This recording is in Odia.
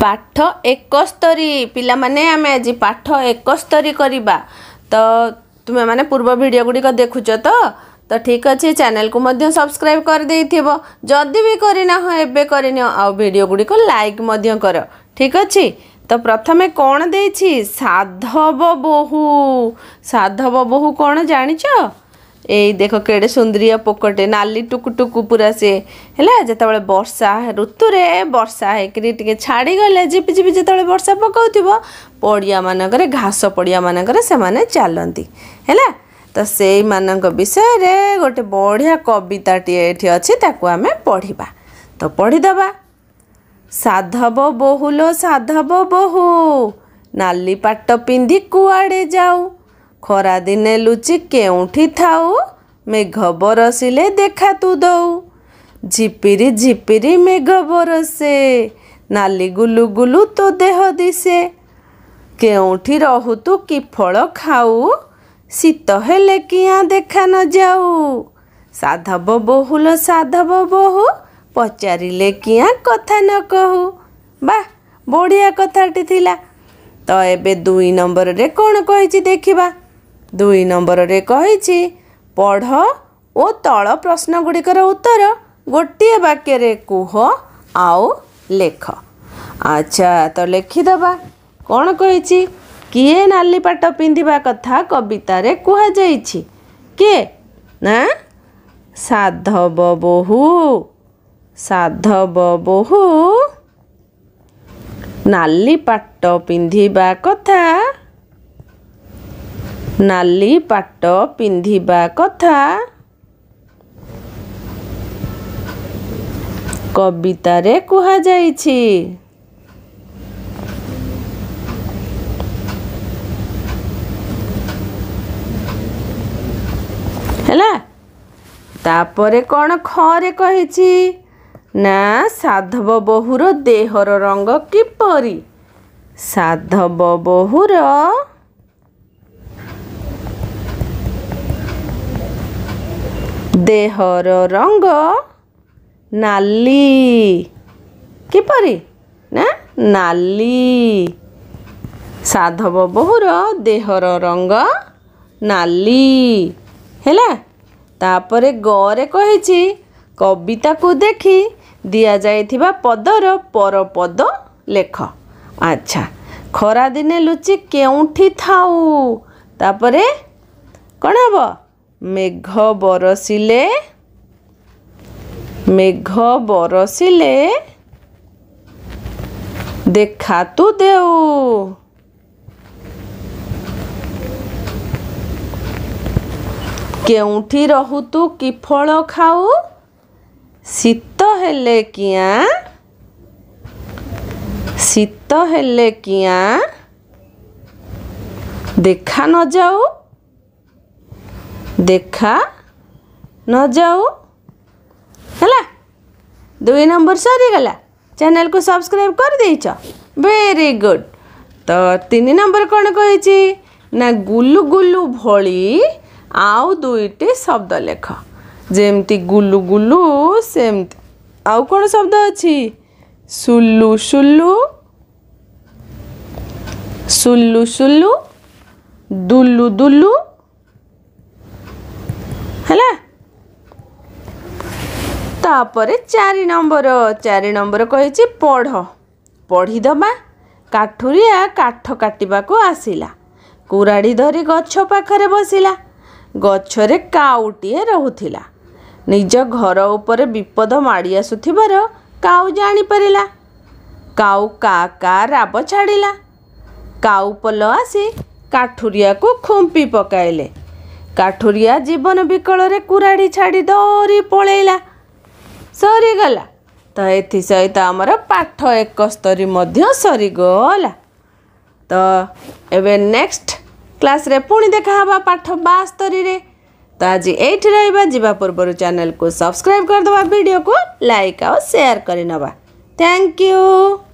ପାଠ ଏକସ୍ତରୀ ପିଲାମାନେ ଆମେ ଆଜି ପାଠ ଏକସ୍ତରୀ କରିବା ତ ତୁମେମାନେ ପୂର୍ବ ଭିଡ଼ିଓ ଗୁଡ଼ିକ ଦେଖୁଛ ତ ତ ଠିକ୍ ଅଛି ଚ୍ୟାନେଲ୍କୁ ମଧ୍ୟ ସବସ୍କ୍ରାଇବ୍ କରିଦେଇଥିବ ଯଦି ବି କରିନାହ ଏବେ କରିନିଅ ଆଉ ଭିଡ଼ିଓ ଗୁଡ଼ିକୁ ଲାଇକ୍ ମଧ୍ୟ କର ଠିକ୍ ଅଛି ତ ପ୍ରଥମେ କ'ଣ ଦେଇଛି ସାଧବ ବୋହୁ ସାଧବ ବୋହୁ କ'ଣ ଜାଣିଛ ଏଇ ଦେଖ କେଡ଼େ ସୁନ୍ଦରିଆ ପୋକଟେ ନାଲି ଟୁକୁ ଟୁକୁ ପୁରା ସିଏ ହେଲା ଯେତେବେଳେ ବର୍ଷା ଋତୁରେ ବର୍ଷା ହେଇକିରି ଟିକେ ଛାଡ଼ିଗଲେ ଝିପିଝିପି ଯେତେବେଳେ ବର୍ଷା ପକାଉଥିବ ପଡ଼ିଆମାନଙ୍କରେ ଘାସ ପଡ଼ିଆମାନଙ୍କରେ ସେମାନେ ଚାଲନ୍ତି ହେଲା ତ ସେଇମାନଙ୍କ ବିଷୟରେ ଗୋଟେ ବଢ଼ିଆ କବିତାଟିଏ ଏଠି ଅଛି ତାକୁ ଆମେ ପଢ଼ିବା ତ ପଢ଼ିଦେବା ସାଧବ ବହୁଲ ସାଧବ ବହୁ ନାଲି ପାଟ ପିନ୍ଧି କୁଆଡ଼େ ଯାଉ ଖରାଦିନେ ଲୁଚି କେଉଁଠି ଥାଉ ମେଘ ବରସିଲେ ଦେଖା ତୁ ଦଉ ଝିପିରି ଝିପିରି ମେଘ ବରସେ ନାଲି ଗୁଲୁ ଗୁଲୁ ତୋ ଦେହ ଦିଶେ କେଉଁଠି ରହୁତୁ କି ଫଳ ଖାଉ ଶୀତ ହେଲେ କିଆଁ ଦେଖା ନ ଯାଉ ସାଧବ ବୋହୁଲ ସାଧବ ବୋହୁ ପଚାରିଲେ କିଆଁ କଥା ନ କହୁ ବା ବଢ଼ିଆ କଥାଟି ଥିଲା ତ ଏବେ ଦୁଇ ନମ୍ବରରେ କ'ଣ କହିଛି ଦେଖିବା ଦୁଇ ନମ୍ବରରେ କହିଛି ପଢ଼ ଓ ତଳ ପ୍ରଶ୍ନ ଗୁଡ଼ିକର ଉତ୍ତର ଗୋଟିଏ ବାକ୍ୟରେ କୁହ ଆଉ ଲେଖ ଆଚ୍ଛା ତ ଲେଖିଦେବା କ'ଣ କହିଛି କିଏ ନାଲି ପାଟ ପିନ୍ଧିବା କଥା କବିତାରେ କୁହାଯାଇଛି କିଏ ନା ସାଧବ ବୋହୁ ସାଧବ ବୋହୁ ନାଲି ପାଟ ପିନ୍ଧିବା କଥା ନାଲି ପାଟ ପିନ୍ଧିବା କଥା କବିତାରେ କୁହାଯାଇଛି ହେଲା ତାପରେ କ'ଣ ଖରେ କହିଛି ନା ସାଧବ ବୋହୁର ଦେହର ରଙ୍ଗ କିପରି ସାଧବ ବୋହୁର ଦେହର ରଙ୍ଗ ନାଲି କିପରି ନା ନାଲି ସାଧବ ବୋହୂର ଦେହର ରଙ୍ଗ ନାଲି ହେଲା ତାପରେ ଗରେ କହିଛି କବିତାକୁ ଦେଖି ଦିଆଯାଇଥିବା ପଦର ପରପଦ ଲେଖ ଆଚ୍ଛା ଖରାଦିନେ ଲୁଚି କେଉଁଠି ଥାଉ ତାପରେ କ'ଣ ହେବ मेघ बरसिले मेघ बरसिले देखा तु दे क्योंठी रहुतु कि फल खाऊ शीत हेले किया शीत हेले किया देखा न जाऊ ଦେଖା ନଯାଉ ହେଲା ଦୁଇ ନମ୍ବର ସରିଗଲା ଚ୍ୟାନେଲ୍କୁ ସବସ୍କ୍ରାଇବ୍ କରିଦେଇଛ ଭେରି ଗୁଡ଼୍ ତ ତିନି ନମ୍ବର କ'ଣ କହିଛି ନା ଗୁଲୁ ଗୁଲୁ ଭଳି ଆଉ ଦୁଇଟି ଶବ୍ଦ ଲେଖ ଯେମିତି ଗୁଲୁ ଗୁଲୁ ସେମିତି ଆଉ କ'ଣ ଶବ୍ଦ ଅଛି ସୁଲୁ ସୁଲୁ ସୁଲୁ ସୁଲୁ ଦୁଲୁ ଦୁଲୁ ହେଲା ତାପରେ ଚାରି ନମ୍ବର ଚାରି ନମ୍ବର କହିଛି ପଢ଼ ପଢ଼ିଦେବା କାଠୁରିଆ କାଠ କାଟିବାକୁ ଆସିଲା କୁରାଢ଼ୀ ଧରି ଗଛ ପାଖରେ ବସିଲା ଗଛରେ କାଉଟିଏ ରହୁଥିଲା ନିଜ ଘର ଉପରେ ବିପଦ ମାଡ଼ି ଆସୁଥିବାର କାଉ ଜାଣିପାରିଲା କାଉ କା କା ରାବ ଛାଡ଼ିଲା କାଉ ପୋଲ ଆସି କାଠୁରିଆକୁ ଖୁମ୍ପି ପକାଇଲେ काठुरिया जीवन विकल में कुराड़ी छाड़ी दौरी पलैला सरीगला तो ये सहित आम पाठ एक सरी सरीगला तो एवे नेक्स्ट क्लास रे पुणी देखा हाँ बा पाठ बास्तरी रे तो आज ये रहा जावा पूर्व चैनल को सब्सक्राइब कर करदे वीडियो को लाइक आ शेयर करवा थैंक यू